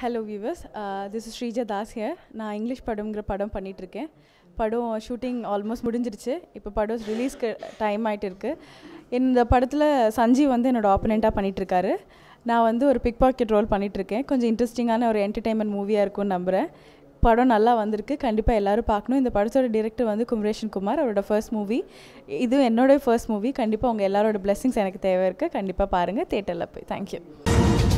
hello viewers this is Sreeja Das here நான் English படம்ங்கிற படம் பண்ணிகிட்ருக்கேன் படம் ஷூட்டிங் uh, ஆல்மோஸ்ட் முடிஞ்சிருச்சு இப்போ படம் ரிலீஸ்க்கு டைம் ஆகிட்டு இருக்குது இந்த படத்தில் சஞ்சீவ் வந்து என்னோடய ஆப்பனண்ட்டாக பண்ணிகிட்ருக்காரு நான் வந்து ஒரு பிக் பாக்கெட் ரோல் பண்ணிகிட்ருக்கேன் கொஞ்சம் இன்ட்ரெஸ்டிங்கான ஒரு என்டர்டெயின்மெண்ட் மூவியாக இருக்கும்னு நம்புகிறேன் படம் நல்லா வந்திருக்கு கண்டிப்பாக எல்லோரும் பார்க்கணும் இந்த படத்தோட டிரெக்டர் வந்து குமரேஷன் குமார் அவரோட ஃபர்ஸ்ட் மூவி இது என்னோடய ஃபர்ஸ்ட் மூவி கண்டிப்பாக உங்கள் எல்லாரோட பிளெஸிங்ஸ் எனக்கு தேவை இருக்குது கண்டிப்பாக பாருங்கள் தேட்டரில் போய் தேங்க்யூ